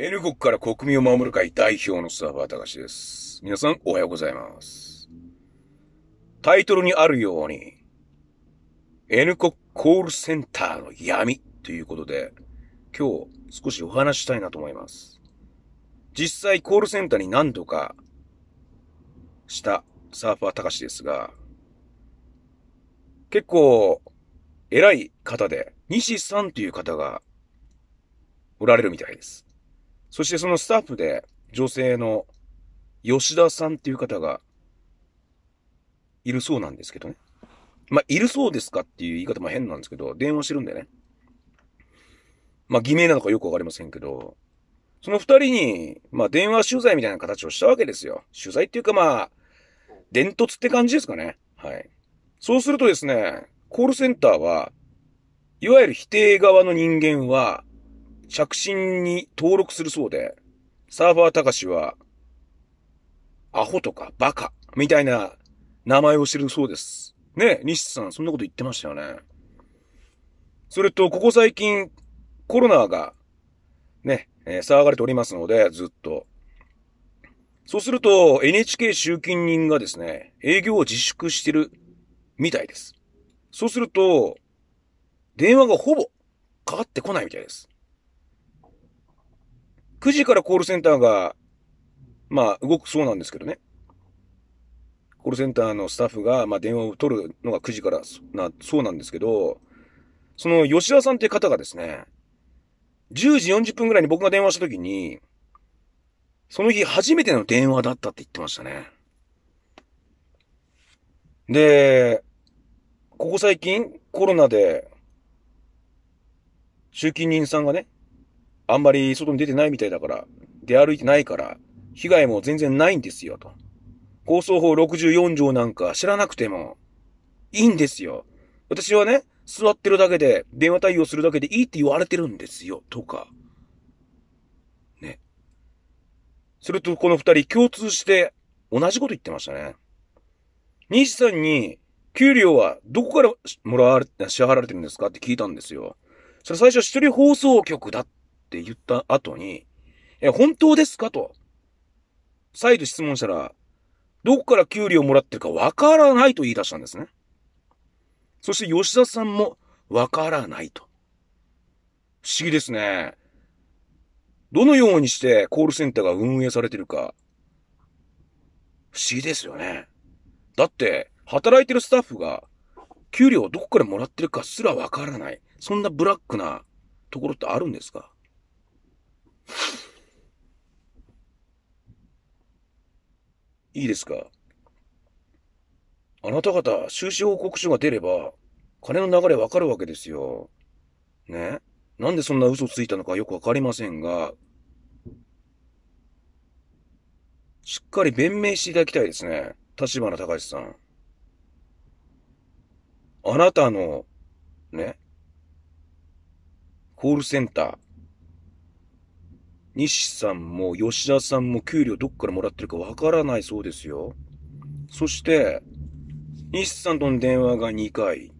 N 国から国民を守る会代表のサーバー隆です。皆さんおはようございます。タイトルにあるように、N 国コールセンターの闇ということで、今日少しお話したいなと思います。実際コールセンターに何度かしたサーファー隆ですが、結構偉い方で、西さんという方がおられるみたいです。そしてそのスタッフで女性の吉田さんっていう方がいるそうなんですけどね。まあ、いるそうですかっていう言い方も変なんですけど、電話してるんでね。まあ、偽名なのかよくわかりませんけど、その二人に、まあ、電話取材みたいな形をしたわけですよ。取材っていうかまあ、伝突って感じですかね。はい。そうするとですね、コールセンターは、いわゆる否定側の人間は、着信に登録するそうで、サーファーたかしは、アホとかバカみたいな名前をしてるそうです。ね西さん、そんなこと言ってましたよね。それと、ここ最近、コロナが、ね、えー、騒がれておりますので、ずっと。そうすると、NHK 集金人がですね、営業を自粛してるみたいです。そうすると、電話がほぼかかってこないみたいです。9時からコールセンターが、まあ、動くそうなんですけどね。コールセンターのスタッフが、まあ、電話を取るのが9時からな、そうなんですけど、その吉田さんっていう方がですね、10時40分ぐらいに僕が電話した時に、その日初めての電話だったって言ってましたね。で、ここ最近コロナで、集金人さんがね、あんまり外に出てないみたいだから、出歩いてないから、被害も全然ないんですよ、と。放送法64条なんか知らなくても、いいんですよ。私はね、座ってるだけで、電話対応するだけでいいって言われてるんですよ、とか。ね。それとこの二人共通して同じこと言ってましたね。西さんに、給料はどこからもらわれ、支払われてるんですかって聞いたんですよ。それ最初一人放送局だっって言った後に、え、本当ですかと。再度質問したら、どこから給料をもらってるかわからないと言い出したんですね。そして吉田さんもわからないと。不思議ですね。どのようにしてコールセンターが運営されてるか、不思議ですよね。だって、働いてるスタッフが、給料をどこからもらってるかすらわからない。そんなブラックなところってあるんですかいいですかあなた方、収支報告書が出れば、金の流れわかるわけですよ。ねなんでそんな嘘ついたのかよくわかりませんが、しっかり弁明していただきたいですね。立花隆さん。あなたの、ね、コールセンター、西さんも吉田さんも給料どっからもらってるかわからないそうですよ。そして、西さんとの電話が2回、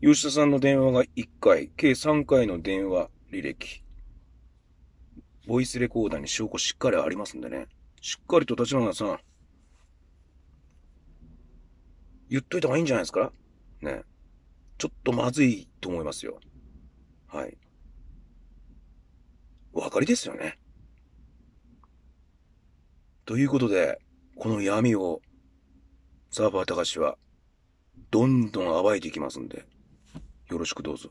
吉田さんの電話が1回、計3回の電話履歴。ボイスレコーダーに証拠しっかりありますんでね。しっかりと立花さん、言っといた方がいいんじゃないですかね。ちょっとまずいと思いますよ。はい。お分かりですよね。ということで、この闇を、サーバー高しは、どんどん暴いていきますんで、よろしくどうぞ。